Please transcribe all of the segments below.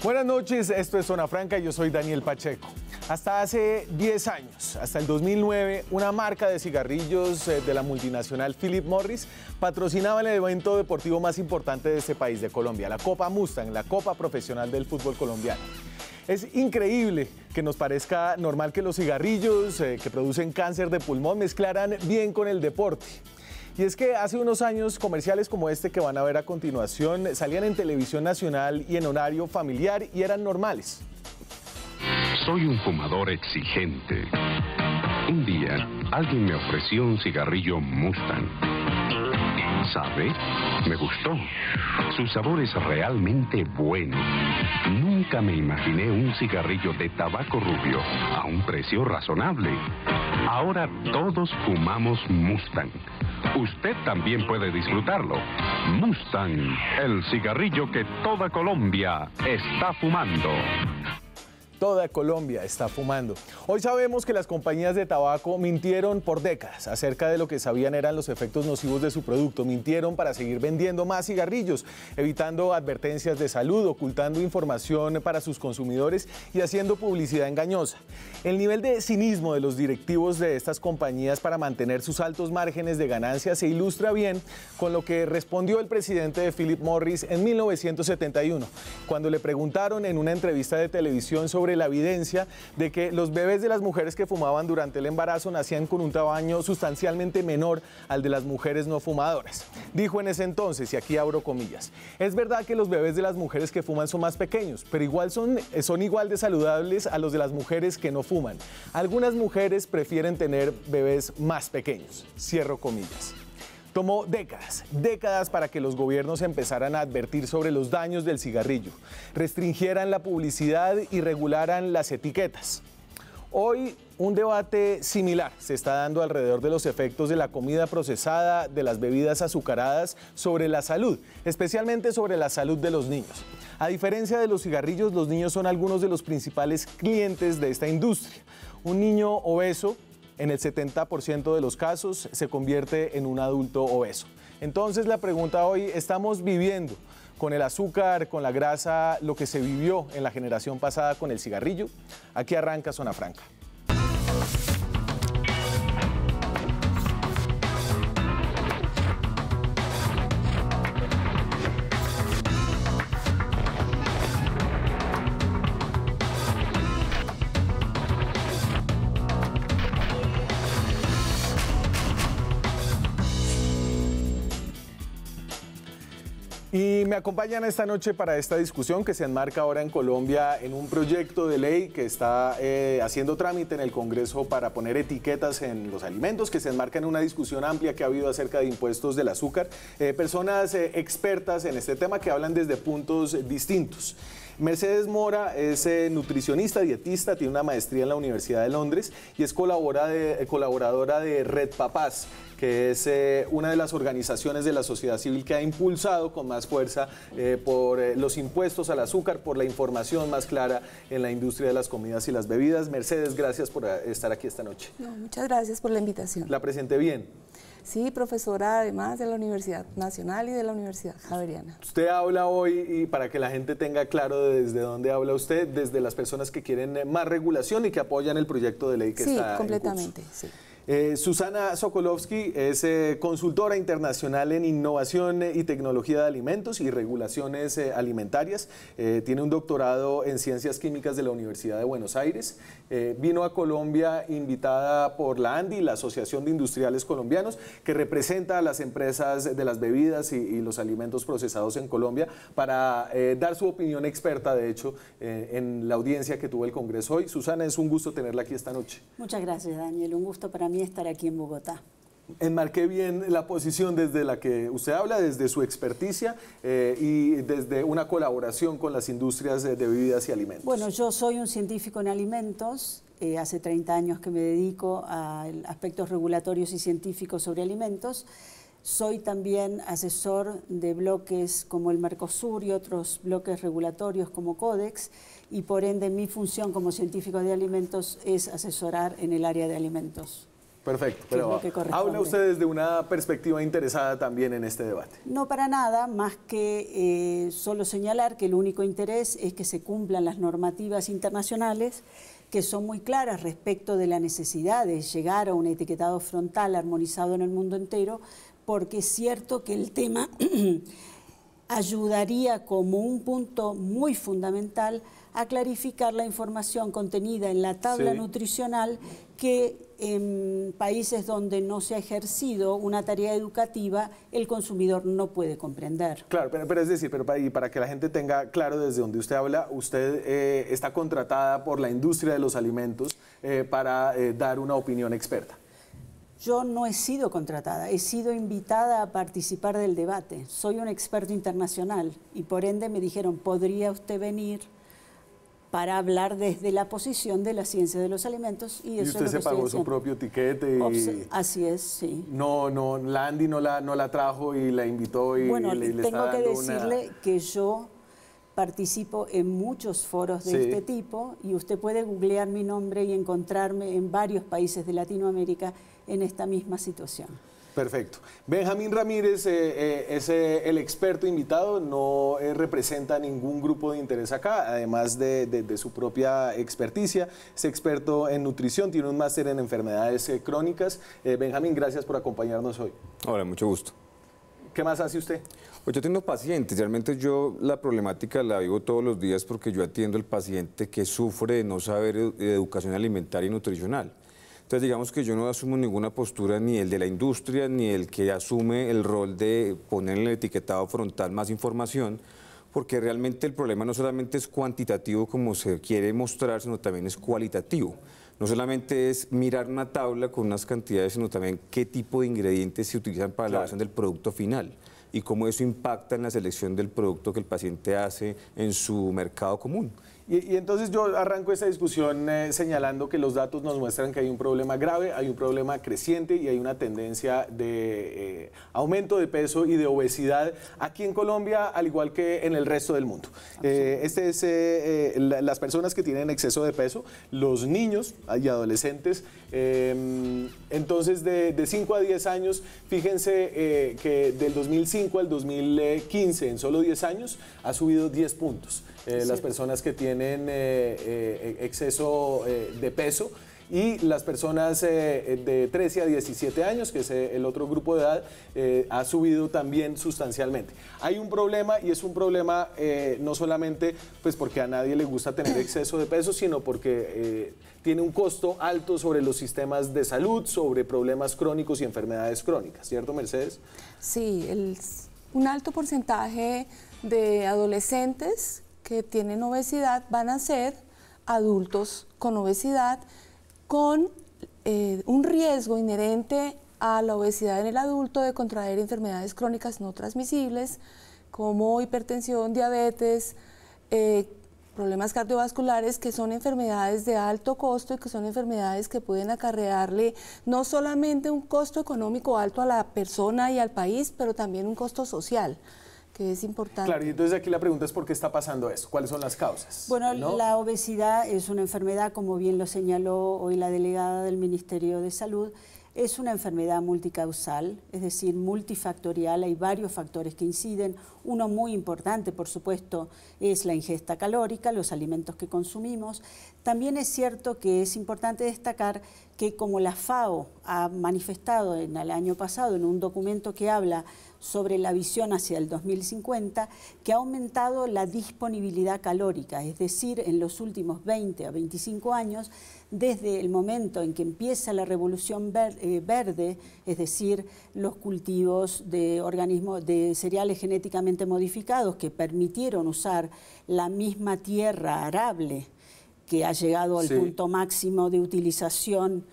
Buenas noches, esto es Zona Franca, y yo soy Daniel Pacheco. Hasta hace 10 años, hasta el 2009, una marca de cigarrillos eh, de la multinacional Philip Morris patrocinaba el evento deportivo más importante de este país, de Colombia, la Copa Mustang, la Copa Profesional del Fútbol Colombiano. Es increíble que nos parezca normal que los cigarrillos eh, que producen cáncer de pulmón mezclaran bien con el deporte. Y es que hace unos años comerciales como este que van a ver a continuación salían en televisión nacional y en horario familiar y eran normales. Soy un fumador exigente. Un día alguien me ofreció un cigarrillo Mustang. ¿Sabe? Me gustó. Su sabor es realmente bueno. Nunca me imaginé un cigarrillo de tabaco rubio a un precio razonable. Ahora todos fumamos Mustang. Usted también puede disfrutarlo. Mustang, el cigarrillo que toda Colombia está fumando. Toda Colombia está fumando. Hoy sabemos que las compañías de tabaco mintieron por décadas acerca de lo que sabían eran los efectos nocivos de su producto. Mintieron para seguir vendiendo más cigarrillos, evitando advertencias de salud, ocultando información para sus consumidores y haciendo publicidad engañosa. El nivel de cinismo de los directivos de estas compañías para mantener sus altos márgenes de ganancia se ilustra bien con lo que respondió el presidente de Philip Morris en 1971, cuando le preguntaron en una entrevista de televisión sobre la evidencia de que los bebés de las mujeres que fumaban durante el embarazo nacían con un tamaño sustancialmente menor al de las mujeres no fumadoras. Dijo en ese entonces, y aquí abro comillas, es verdad que los bebés de las mujeres que fuman son más pequeños, pero igual son, eh, son igual de saludables a los de las mujeres que no fuman. Algunas mujeres prefieren tener bebés más pequeños. Cierro comillas. Tomó décadas, décadas para que los gobiernos empezaran a advertir sobre los daños del cigarrillo, restringieran la publicidad y regularan las etiquetas. Hoy un debate similar se está dando alrededor de los efectos de la comida procesada, de las bebidas azucaradas, sobre la salud, especialmente sobre la salud de los niños. A diferencia de los cigarrillos, los niños son algunos de los principales clientes de esta industria. Un niño obeso en el 70% de los casos se convierte en un adulto obeso. Entonces la pregunta hoy, ¿estamos viviendo con el azúcar, con la grasa, lo que se vivió en la generación pasada con el cigarrillo? Aquí arranca Zona Franca. acompañan esta noche para esta discusión que se enmarca ahora en Colombia en un proyecto de ley que está eh, haciendo trámite en el Congreso para poner etiquetas en los alimentos, que se enmarca en una discusión amplia que ha habido acerca de impuestos del azúcar. Eh, personas eh, expertas en este tema que hablan desde puntos distintos. Mercedes Mora es nutricionista, dietista, tiene una maestría en la Universidad de Londres y es colaboradora de Red Papás, que es eh, una de las organizaciones de la sociedad civil que ha impulsado con más fuerza eh, por eh, los impuestos al azúcar, por la información más clara en la industria de las comidas y las bebidas. Mercedes, gracias por estar aquí esta noche. muchas gracias por la invitación. ¿La presenté bien? Sí, profesora además de la Universidad Nacional y de la Universidad Javeriana. Usted habla hoy, y para que la gente tenga claro desde dónde habla usted, desde las personas que quieren más regulación y que apoyan el proyecto de ley que está en Sí, completamente, sí. Eh, Susana Sokolowski es eh, consultora internacional en innovación eh, y tecnología de alimentos y regulaciones alimentarias. tiene un doctorado en ciencias químicas de la Universidad de Buenos Aires eh, vino a Colombia invitada por la ANDI, la Asociación de Industriales Colombianos, que representa a las empresas de las bebidas y, los alimentos procesados en Colombia, para eh, dar su opinión experta, de hecho, eh, en la audiencia que tuvo el Congreso hoy. Susana, es un gusto tenerla aquí esta noche. Muchas gracias, Daniel. Un gusto para mí estar aquí en Bogotá enmarqué bien la posición desde la que usted habla, desde su experticia eh, y desde una colaboración con las industrias de, bebidas y alimentos. Bueno, yo soy un científico en alimentos, eh, hace 30 años que me dedico a aspectos regulatorios y científicos sobre alimentos. Soy también asesor de bloques como el Mercosur y otros bloques regulatorios como Codex y por ende mi función como científico de alimentos es asesorar en el área de alimentos. Perfecto, pero habla usted desde una perspectiva interesada también en este debate. No para nada, más que eh, solo señalar que el único interés es que se cumplan las normativas internacionales que son muy claras respecto de la necesidad de llegar a un etiquetado frontal armonizado en el mundo entero, porque es cierto que el tema ayudaría como un punto muy fundamental a clarificar la información contenida en la tabla nutricional que en países donde no se ha ejercido una tarea educativa, el consumidor no puede comprender. Claro, pero, es decir, pero para, y para que la gente tenga claro desde donde usted habla, usted eh, está contratada por la industria de los alimentos eh, para eh, dar una opinión experta. Yo no he sido contratada, he sido invitada a participar del debate. Soy un experto internacional y por ende me dijeron, ¿podría usted venir? para hablar desde la posición de la ciencia de los alimentos. Y, eso usted es se pagó su propio tiquete. Así es, sí. No, no, Landy no la, no la trajo y la invitó y, bueno, tengo que decirle que yo participo en muchos foros de este tipo y usted puede googlear mi nombre y encontrarme en varios países de Latinoamérica en esta misma situación. Perfecto. Benjamín Ramírez eh, eh, es eh, el experto invitado, no representa ningún grupo de interés acá, además de, su propia experticia. Es experto en nutrición, tiene un máster en enfermedades crónicas. Benjamín, gracias por acompañarnos hoy. Hola, mucho gusto. ¿Qué más hace usted? Pues yo tengo pacientes, realmente yo la problemática la vivo todos los días porque yo atiendo al paciente que sufre de no saber educación alimentaria y nutricional. Entonces digamos que yo no asumo ninguna postura ni el de la industria ni el que asume el rol de poner en el etiquetado frontal más información, porque realmente el problema no solamente es cuantitativo como se quiere mostrar, sino también es cualitativo. No solamente es mirar una tabla con unas cantidades, sino también qué tipo de ingredientes se utilizan para la elaboración del producto final y cómo eso impacta en la selección del producto que el paciente hace en su mercado común. Y, entonces yo arranco esta discusión eh, señalando que los datos nos muestran que hay un problema grave, hay un problema creciente y hay una tendencia de eh, aumento de peso y de obesidad aquí en Colombia, al igual que en el resto del mundo. Eh, este es las personas que tienen exceso de peso, los niños y adolescentes. Em, entonces, de, de, 5 a 10 años, fíjense que del 2005 al 2015, en solo 10 años, ha subido 10 puntos. Eh, las personas que tienen eh, eh, e, exceso de peso y las personas de 13 a 17 años, que es el otro grupo de edad, ha subido también sustancialmente. Hay un problema y es un problema no solamente pues porque a nadie le gusta tener exceso de peso, sino porque tiene un costo alto sobre los sistemas de salud, sobre problemas crónicos y enfermedades crónicas, ¿cierto Mercedes? Sí, un alto porcentaje de adolescentes que tienen obesidad van a ser adultos con obesidad, con eh, un riesgo inherente a la obesidad en el adulto de contraer enfermedades crónicas no transmisibles como hipertensión, diabetes, eh, problemas cardiovasculares que son enfermedades de alto costo y que son enfermedades que pueden acarrearle no solamente un costo económico alto a la persona y al país, pero también un costo social que es importante. Claro, y entonces aquí la pregunta es por qué está pasando eso, cuáles son las causas. Bueno, la obesidad es una enfermedad, como bien lo señaló hoy la delegada del Ministerio de Salud, es una enfermedad multicausal, es decir, multifactorial, hay varios factores que inciden. Uno muy importante, por supuesto, es la ingesta calórica, los alimentos que consumimos. También es cierto que es importante destacar que como la FAO ha manifestado en el año pasado en un documento que habla sobre la visión hacia el 2050 que ha aumentado la disponibilidad calórica, es decir, en los últimos 20 a 25 años, desde el momento en que empieza la revolución eh, verde, es decir, los cultivos de organismos de cereales genéticamente modificados que permitieron usar la misma tierra arable que ha llegado al punto máximo de utilización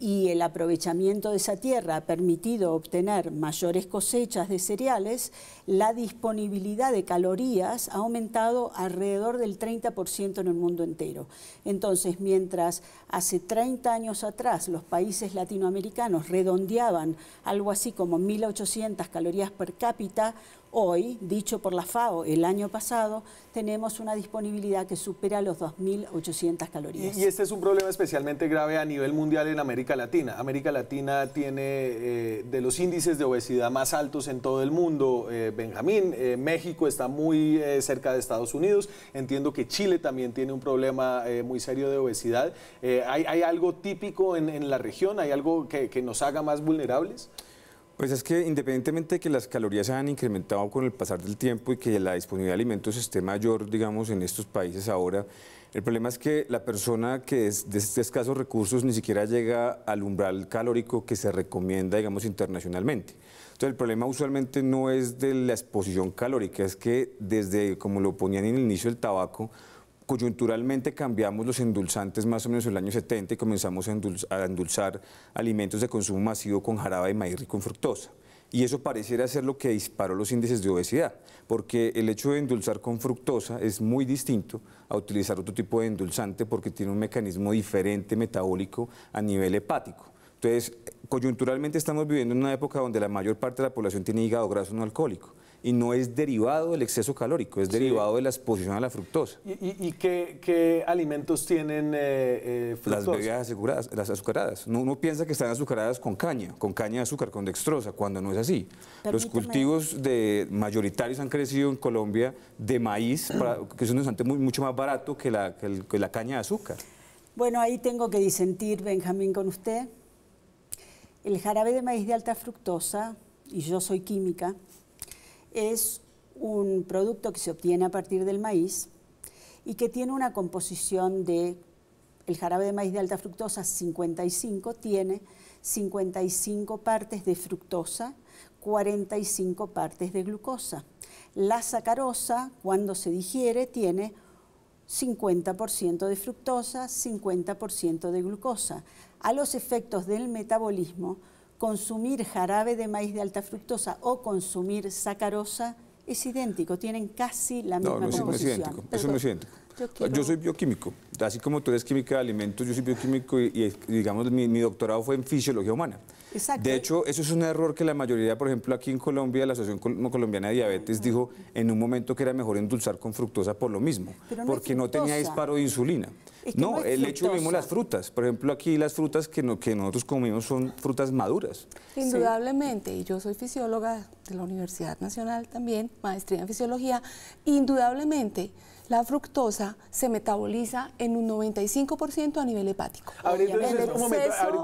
y el aprovechamiento de esa tierra ha permitido obtener mayores cosechas de cereales, la disponibilidad de calorías ha aumentado alrededor del 30% en el mundo entero. Entonces, mientras hace 30 años atrás los países latinoamericanos redondeaban algo así como 1.800 calorías per cápita, Hoy, dicho por la FAO el año pasado, tenemos una disponibilidad que supera los 2.800 calorías. Y, este es un problema especialmente grave a nivel mundial en América Latina. América Latina tiene eh, de los índices de obesidad más altos en todo el mundo. Eh, Benjamín, eh, México está muy cerca de Estados Unidos. Entiendo que Chile también tiene un problema muy serio de obesidad. ¿hay, algo típico en, la región? ¿Hay algo que nos haga más vulnerables? Pues es que independientemente de que las calorías se han incrementado con el pasar del tiempo y que la disponibilidad de alimentos esté mayor, digamos, en estos países ahora, el problema es que la persona que es de escasos recursos ni siquiera llega al umbral calórico que se recomienda, digamos, internacionalmente. Entonces, el problema usualmente no es de la exposición calórica, es que desde, como lo ponían en el inicio, el tabaco, Coyunturalmente cambiamos los endulzantes más o menos en el año 70 y comenzamos a endulzar, alimentos de consumo masivo con jarabe de maíz rico en fructosa. Y eso pareciera ser lo que disparó los índices de obesidad, porque el hecho de endulzar con fructosa es muy distinto a utilizar otro tipo de endulzante porque tiene un mecanismo diferente metabólico a nivel hepático. Entonces, coyunturalmente estamos viviendo en una época donde la mayor parte de la población tiene hígado graso no alcohólico y no es derivado del exceso calórico, es derivado de la exposición a la fructosa. ¿Y, qué, alimentos tienen eh, eh Las bebidas aseguradas, las azucaradas. Uno, piensa que están azucaradas con caña, con caña de azúcar, con dextrosa, cuando no es así. Los cultivos de, mayoritarios han crecido en Colombia de maíz, que es un sustante mucho más barato que la, que la caña de azúcar. Bueno, ahí tengo que disentir, Benjamín, con usted. El jarabe de maíz de alta fructosa, y yo soy química, es un producto que se obtiene a partir del maíz y que tiene una composición de, el jarabe de maíz de alta fructosa 55 tiene 55 partes de fructosa, 45 partes de glucosa. La sacarosa, cuando se digiere, tiene 50% de fructosa, 50% de glucosa. A los efectos del metabolismo, consumir jarabe de maíz de alta fructosa o consumir sacarosa es idéntico, tienen casi la misma composición. no es idéntico, eso no es idéntico. Yo, ah, soy bioquímico, así como tú eres química de alimentos, yo soy bioquímico y, digamos, mi, doctorado fue en fisiología humana. Exacto. De hecho, eso es un error que la mayoría, por ejemplo, aquí en Colombia, la Asociación Colombiana de Diabetes dijo en un momento que era mejor endulzar con fructosa por lo mismo, porque no tenía disparo de insulina. no, el hecho mismo las frutas. Por ejemplo, aquí las frutas que, que nosotros comimos son frutas maduras. Indudablemente, y yo soy fisióloga de la Universidad Nacional también, maestría en fisiología, indudablemente la fructosa se metaboliza en un 95% a nivel hepático.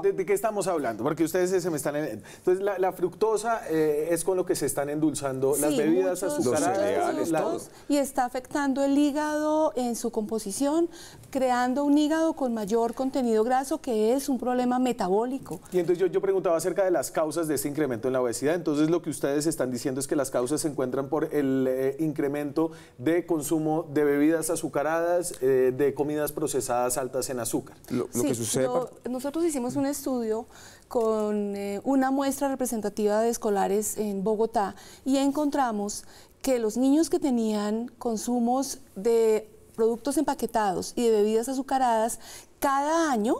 ¿de qué estamos hablando? Porque ustedes se me están... Entonces, la, fructosa eh, es con lo que se están endulzando las bebidas azucaradas, y está afectando el hígado en su composición, creando un hígado con mayor contenido graso, que es un problema metabólico. Y entonces yo, preguntaba acerca de las causas de este incremento en la obesidad. Entonces, lo que ustedes están diciendo es que las causas se encuentran por el eh, incremento de consumo de bebidas bebidas azucaradas, eh, de comidas procesadas altas en azúcar. Lo, que sucede nosotros hicimos un estudio con eh, una muestra representativa de escolares en Bogotá y encontramos que los niños que tenían consumos de productos empaquetados y de bebidas azucaradas cada año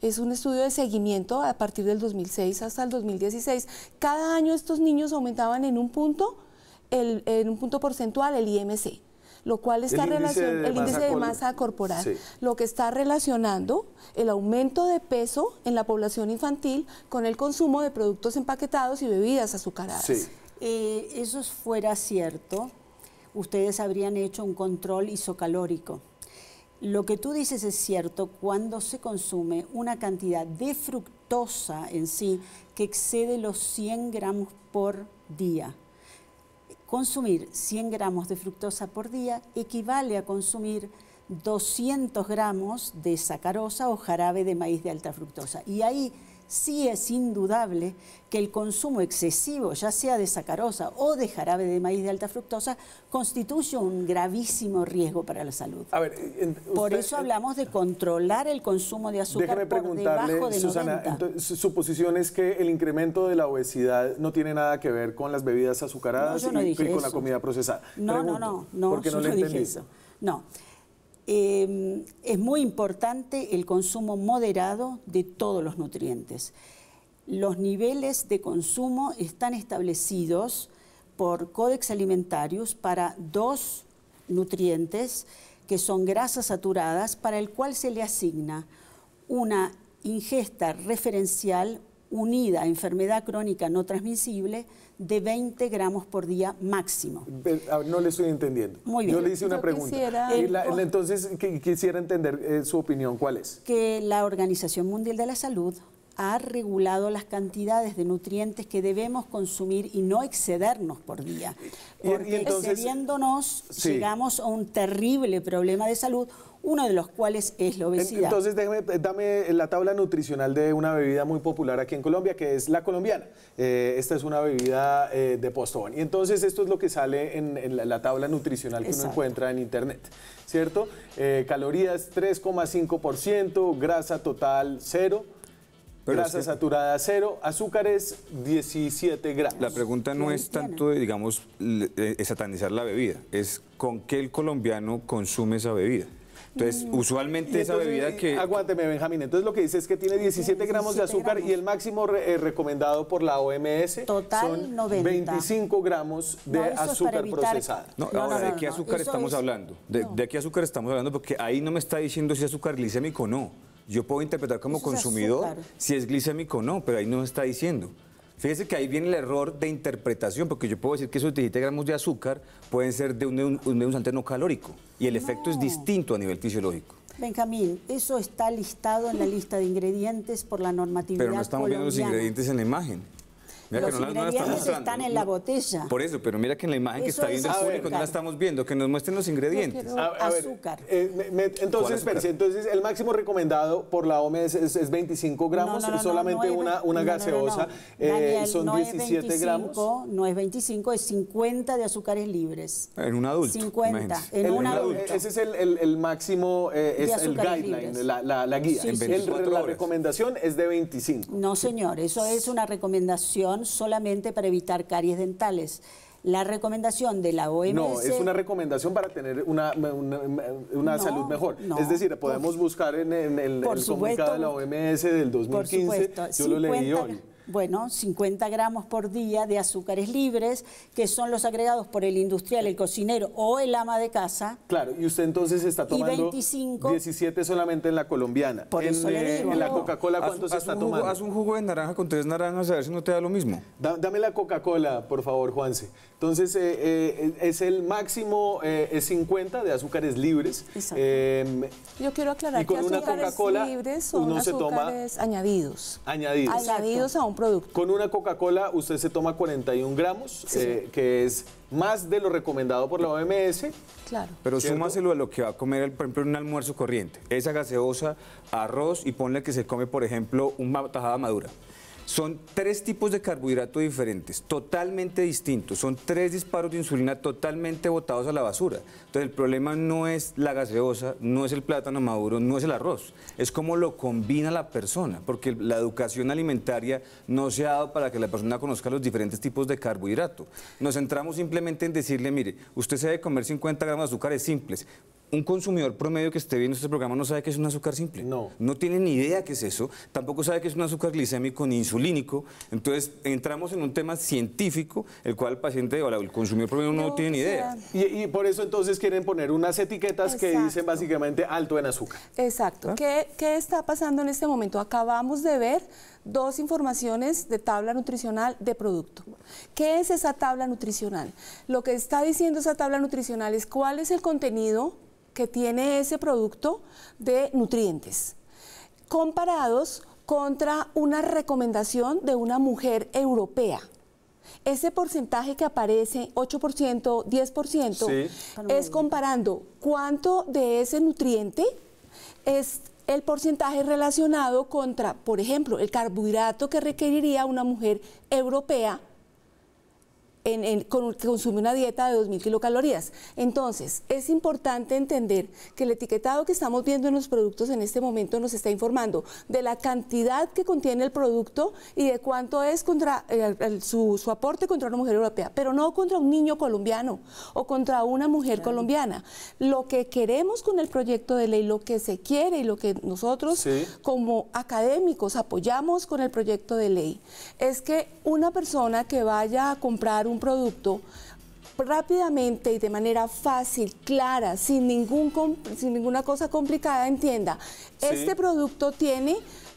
es un estudio de seguimiento a partir del 2006 hasta el 2016. Cada año estos niños aumentaban en un punto, en un punto porcentual el IMC lo cual está relacionado, el índice de masa corporal, lo que está relacionando el aumento de peso en la población infantil con el consumo de productos empaquetados y bebidas azucaradas. Eh, eso fuera cierto, ustedes habrían hecho un control isocalórico. Lo que tú dices es cierto cuando se consume una cantidad de fructosa en sí que excede los 100 gramos por día. Consumir 100 gramos de fructosa por día equivale a consumir 200 gramos de sacarosa o jarabe de maíz de alta fructosa. Y ahí sí es indudable que el consumo excesivo, ya sea de sacarosa o de jarabe de maíz de alta fructosa, constituye un gravísimo riesgo para la salud. Eh, por eso eh, hablamos de controlar el consumo de azúcar por debajo de Susana, 90. su posición es que el incremento de la obesidad no tiene nada que ver con las bebidas azucaradas y, con la comida procesada. No, no, no, no, no, yo dije eso. No, Em, es muy importante el consumo moderado de todos los nutrientes. Los niveles de consumo están establecidos por Codex Alimentarius para dos nutrientes que son grasas saturadas para el cual se le asigna una ingesta referencial unida a enfermedad crónica no transmisible de 20 gramos por día máximo. Ah, no le estoy entendiendo. Muy bien. Yo le hice una pregunta. entonces, quisiera entender eh, su opinión. ¿Cuál es? Que la Organización Mundial de la Salud ha regulado las cantidades de nutrientes que debemos consumir y no excedernos por día. Porque y, excediéndonos llegamos a un terrible problema de salud uno de los cuales es la obesidad. Entonces, eh, dame la tabla nutricional de una bebida muy popular aquí en Colombia, que es la colombiana. Eh, esta es una bebida eh, de postobón. Y entonces esto es lo que sale en, la, tabla nutricional que uno encuentra en Internet, ¿cierto? calorías 3,5%, grasa total 0. grasa saturada cero, azúcares 17 gramos. La pregunta no es tanto, de, digamos, satanizar la bebida, es con qué el colombiano consume esa bebida. Entonces, mm. usualmente esa bebida que... Aguánteme, Benjamín. Entonces, lo que dice es que tiene 17 gramos de azúcar y el máximo eh, recomendado por la OMS son 25 gramos de azúcar procesada. ahora, ¿de qué azúcar estamos hablando? De, qué azúcar estamos hablando? Porque ahí no me está diciendo si es azúcar glicémico o no. Yo puedo interpretar como consumidor si es glicémico o no, pero ahí no me está diciendo. Fíjese que ahí viene el error de interpretación, porque yo puedo decir que esos 17 gramos de azúcar pueden ser de un, un endulzante calórico y el efecto es distinto a nivel fisiológico. Benjamín, eso está listado en la lista de ingredientes por la normativa. Pero no estamos viendo los ingredientes en la imagen los ingredientes están en la botella. Por eso, pero mira que en la imagen que está viendo el público no la estamos viendo, que nos muestren los ingredientes. azúcar. Eh, entonces, entonces, el máximo recomendado por la OMS es, 25 gramos, solamente una, una gaseosa, eh, son 17 gramos. No es 25, es 50 de azúcares libres. En un adulto. 50, en, un adulto. Ese es el, el, máximo, eh, es el guideline, la, la, guía. la recomendación es de 25. No, señor, eso es una recomendación solamente para evitar caries dentales. La recomendación de la OMS... No, es una recomendación para tener una, salud mejor. es decir, podemos buscar en, el, comunicado de la OMS del 2015, yo lo leí hoy. Bueno, 50 gramos por día de azúcares libres, que son los agregados por el industrial, el cocinero o el ama de casa. Claro, y usted entonces está tomando 25, 17 solamente en la colombiana. Por en, eh, En la Coca-Cola, ¿cuántos está tomando? Haz un jugo de naranja con tres naranjas, a ver si no te da lo mismo. dame la Coca-Cola, por favor, Juanse. Entonces, eh, eh, es el máximo, es 50 de azúcares libres. Em, Yo quiero aclarar que una azúcares libres son azúcares se añadidos. Añadidos. Añadidos a un producto. Con una Coca-Cola usted se toma 41 gramos, eh, que es más de lo recomendado por la OMS. Claro. Pero súmaselo a lo que va a comer, por ejemplo, un almuerzo corriente. Esa gaseosa, arroz y ponle que se come, por ejemplo, una tajada madura. Son tres tipos de carbohidratos diferentes, totalmente distintos. Son tres disparos de insulina totalmente botados a la basura. Entonces el problema no es la gaseosa, no es el plátano maduro, no es el arroz. Es cómo lo combina la persona, porque la educación alimentaria no se ha dado para que la persona conozca los diferentes tipos de carbohidratos. Nos centramos simplemente en decirle, mire, usted se debe comer 50 gramos de azúcares simples un consumidor promedio que esté viendo este programa no sabe que es un azúcar simple. No. No tiene ni idea qué es eso. Tampoco sabe que es un azúcar glicémico ni insulínico. Entonces, entramos en un tema científico, el cual el paciente o el consumidor promedio no, tiene ni idea. Y, por eso entonces quieren poner unas etiquetas que dicen básicamente alto en azúcar. Exacto. ¿Ah? ¿Qué está pasando en este momento? Acabamos de ver dos informaciones de tabla nutricional de producto. ¿Qué es esa tabla nutricional? Lo que está diciendo esa tabla nutricional es cuál es el contenido que tiene ese producto de nutrientes, comparados contra una recomendación de una mujer europea. Ese porcentaje que aparece, 8%, 10%, es comparando cuánto de ese nutriente es el porcentaje relacionado contra, por ejemplo, el carbohidrato que requeriría una mujer europea que consume una dieta de 2.000 kilocalorías. Entonces, es importante entender que el etiquetado que estamos viendo en los productos en este momento nos está informando de la cantidad que contiene el producto y de cuánto es contra eh, su, aporte contra una mujer europea, pero no contra un niño colombiano o contra una mujer colombiana. Lo que queremos con el proyecto de ley, lo que se quiere y lo que nosotros como académicos apoyamos con el proyecto de ley, es que una persona que vaya a comprar un producto rápidamente y de manera fácil, clara, sin, ningún, sin ninguna cosa complicada, entienda, este producto tiene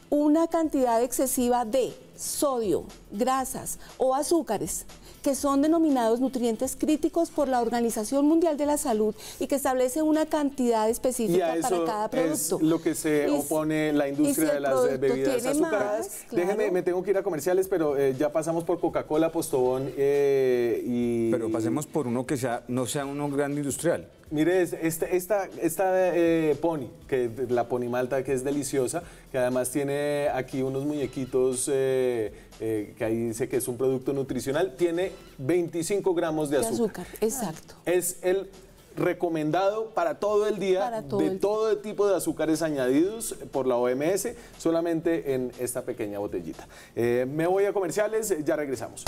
una cantidad excesiva de sodio, grasas o azúcares que son denominados nutrientes críticos por la Organización Mundial de la Salud y que establece una cantidad específica para cada producto. Es lo que se opone la industria de las bebidas azucaradas. Déjenme, me tengo que ir a comerciales, pero eh, ya pasamos por Coca-Cola, Postobón eh, y. Pero pasemos por uno que sea, no sea uno grande industrial. Mire, este, esta, esta, esta eh, pony, que la pony malta, que es deliciosa, que además tiene aquí unos muñequitos eh, que ahí dice que es un producto nutricional, tiene 25 gramos de, azúcar. Exacto. Es el recomendado para todo el día de todo tipo de azúcares añadidos por la OMS, solamente en esta pequeña botellita. Eh, me voy a comerciales, ya regresamos.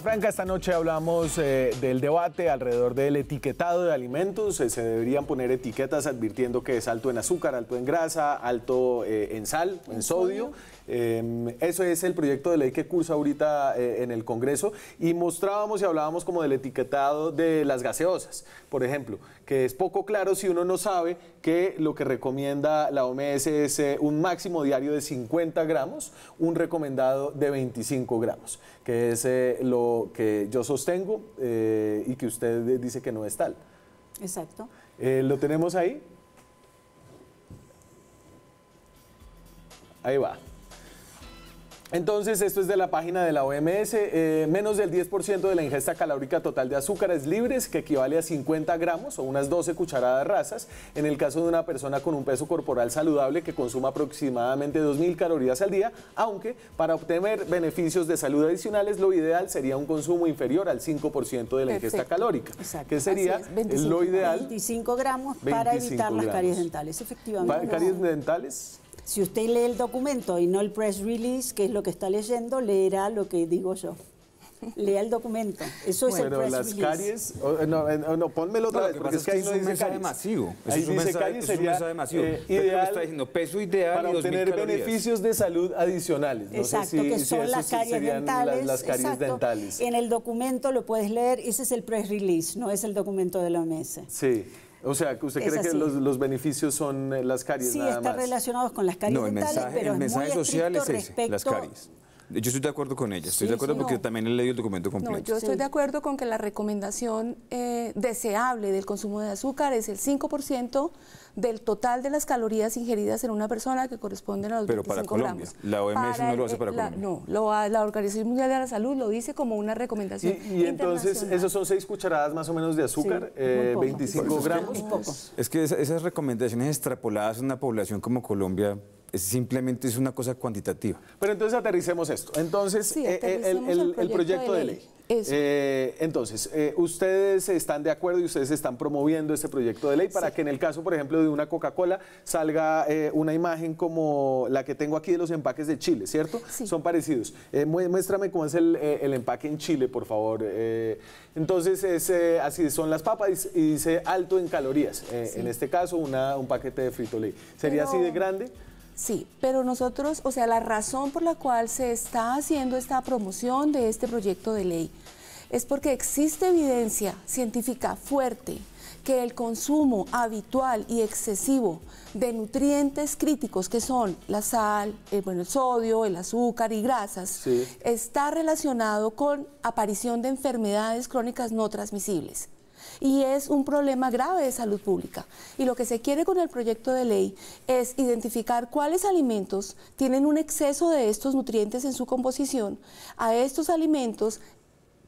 Franca, esta noche hablamos eh, del debate alrededor del etiquetado de alimentos. se deberían poner etiquetas advirtiendo que es alto en azúcar, alto en grasa, alto en sal, en, sodio. Em, eso es el proyecto de ley que cursa ahorita eh, en el Congreso y mostrábamos y hablábamos como del etiquetado de las gaseosas, por ejemplo, que es poco claro si uno no sabe que lo que recomienda la OMS es eh, un máximo diario de 50 gramos, un recomendado de 25 gramos, que es eh, lo que yo sostengo y que usted dice que no es tal. Exacto. ¿Lo tenemos ahí? Ahí va. Entonces, esto es de la página de la OMS. Eh, menos del 10% de la ingesta calórica total de azúcares libres, que equivale a 50 gramos o unas 12 cucharadas rasas, en el caso de una persona con un peso corporal saludable que consuma aproximadamente 2.000 calorías al día, aunque para obtener beneficios de salud adicionales, lo ideal sería un consumo inferior al 5% de la ingesta calórica, Exacto. que sería lo ideal. 25 gramos para evitar las caries dentales, efectivamente. ¿Caries dentales? Si usted lee el documento y no el press release, que es lo que está leyendo, leerá lo que digo yo. Lea el documento. Eso es el press release. caries. las eh, no, no, eh, no, pónmelo otra vez, porque es que ahí no dice mensaje caries. masivo. es un mensaje, masivo. Eh, ideal, está diciendo peso ideal. Para obtener beneficios de salud adicionales. exacto, que son las, caries dentales, las, caries dentales. En el documento lo puedes leer, ese es el press release, no es el documento de la OMS. Sí. O sea, ¿usted cree que los, beneficios son eh, las caries? Sí, está relacionados con las caries. No, el mensaje, social es ese, las caries. Yo estoy de acuerdo con ella, estoy de acuerdo porque también he leído el documento completo. yo estoy de acuerdo con que la recomendación eh, deseable del consumo de azúcar es el 5% del total de las calorías ingeridas en una persona que corresponden a los Pero para Colombia, la OMS no lo hace para Colombia. No, la Organización Mundial de la Salud lo dice como una recomendación Y, entonces, esos son seis cucharadas más o menos de azúcar, 25 eh, gramos. es que esas recomendaciones extrapoladas a una población como Colombia simplemente es una cosa cuantitativa. Pero entonces aterricemos esto. Entonces, eh, eh, el, proyecto de ley. Eh, entonces, ustedes están de acuerdo y ustedes están promoviendo este proyecto de ley para que en el caso, por ejemplo, de una Coca-Cola salga una imagen como la que tengo aquí de los empaques de Chile, ¿cierto? Sí. Son parecidos. muéstrame cómo es el, empaque en Chile, por favor. entonces, es, así son las papas y dice alto en calorías. En este caso, un paquete de frito ley. ¿Sería así de grande? Sí, pero nosotros, o sea, la razón por la cual se está haciendo esta promoción de este proyecto de ley es porque existe evidencia científica fuerte que el consumo habitual y excesivo de nutrientes críticos que son la sal, el, eh, bueno, el sodio, el azúcar y grasas está relacionado con aparición de enfermedades crónicas no transmisibles y es un problema grave de salud pública. Y lo que se quiere con el proyecto de ley es identificar cuáles alimentos tienen un exceso de estos nutrientes en su composición, a estos alimentos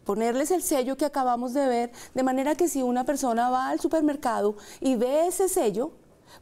ponerles el sello que acabamos de ver, de manera que si una persona va al supermercado y ve ese sello,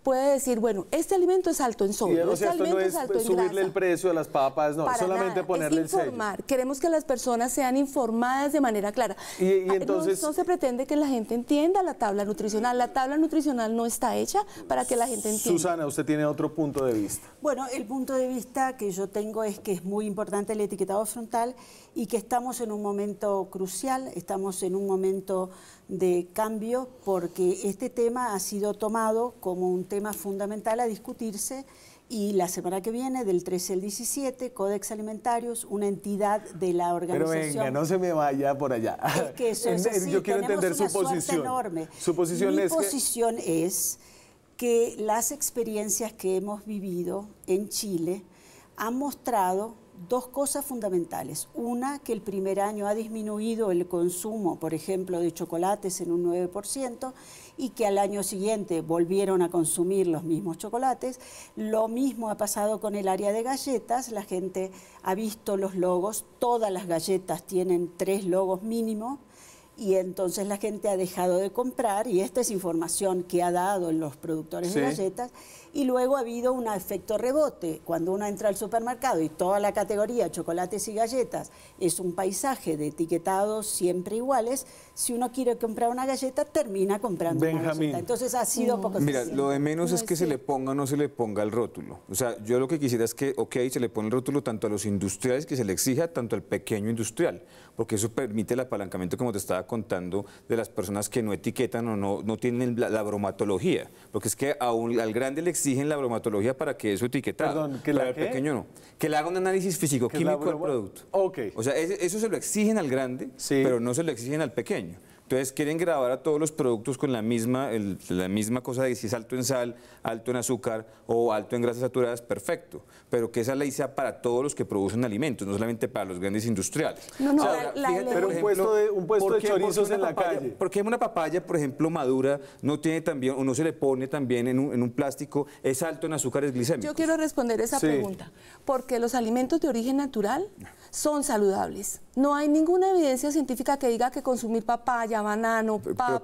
puede decir, bueno, este alimento es alto en sodio, este es, alto en subirle el precio a las papas, no, Para solamente nada. ponerle es informar. El Queremos que las personas sean informadas de manera clara. Y, y ah, entonces... No, no, se pretende que la gente entienda la tabla nutricional. La tabla nutricional no está hecha para que la gente entienda. Susana, usted tiene otro punto de vista. Bueno, el punto de vista que yo tengo es que es muy importante el etiquetado frontal y que estamos en un momento crucial, estamos en un momento de cambio porque este tema ha sido tomado como un tema fundamental a discutirse y la semana que viene, del 13 al 17, Codex Alimentarios, una entidad de la organización. Pero venga, no se me vaya por allá. Es que eso es Yo quiero entender su posición. Enorme. Su posición Mi es que las experiencias que hemos vivido en Chile han mostrado dos cosas fundamentales. Una, que el primer año ha disminuido el consumo, por ejemplo, de chocolates en un 9% y que al año siguiente volvieron a consumir los mismos chocolates. Lo mismo ha pasado con el área de galletas. La gente ha visto los logos. Todas las galletas tienen tres logos mínimo y entonces la gente ha dejado de comprar y esta es información que ha dado los productores de galletas y luego ha habido un efecto rebote. Cuando uno entra al supermercado y toda la categoría chocolates y galletas es un paisaje de etiquetados siempre iguales, si uno quiere comprar una galleta, termina comprando una galleta. Entonces ha sido poco Mira, lo de menos es que se le ponga o no se le ponga el rótulo. O sea, yo lo que quisiera es que, ok, se le pone el rótulo tanto a los industriales que se le exija, tanto al pequeño industrial, porque eso permite el apalancamiento, como te estaba contando, de las personas que no etiquetan o no, no tienen la, bromatología. Porque es que aún al grande le exige exigen la bromatología para que eso etiquetado. Perdón, que la el pequeño no. Que le haga un análisis físico-químico del producto. Ok. O sea, eso se lo exigen al grande, pero no se lo exigen al pequeño. Entonces quieren grabar a todos los productos con la misma, la misma cosa de si es alto en sal, alto en azúcar o alto en grasas saturadas, perfecto. Pero que esa ley sea para todos los que producen alimentos, no solamente para los grandes industriales. No, no, la, fíjate, pero ejemplo, un puesto de, un de chorizos en la calle. ¿Por una papaya, por ejemplo, madura, no tiene también, o no se le pone también en un, en un plástico, es alto en azúcares glicémicos? Yo quiero responder esa pregunta, porque los alimentos de origen natural son saludables. No hay ninguna evidencia científica que diga que consumir papaya banano, papa,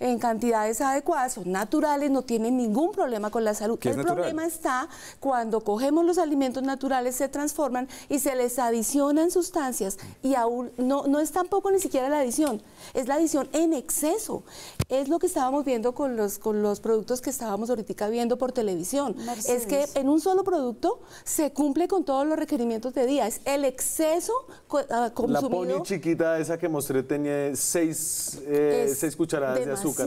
en cantidades adecuadas, son naturales, no tienen ningún problema con la salud. El problema está cuando cogemos los alimentos naturales, se transforman y se les adicionan sustancias y aún no, no es tampoco ni siquiera la adición, es la adición en exceso. Es lo que estábamos viendo con los, con los productos que estábamos ahorita viendo por televisión. Es que en un solo producto se cumple con todos los requerimientos de día, es el exceso consumido. Ah, la pony chiquita esa que mostré tenía seis eh, se escuchará de azúcar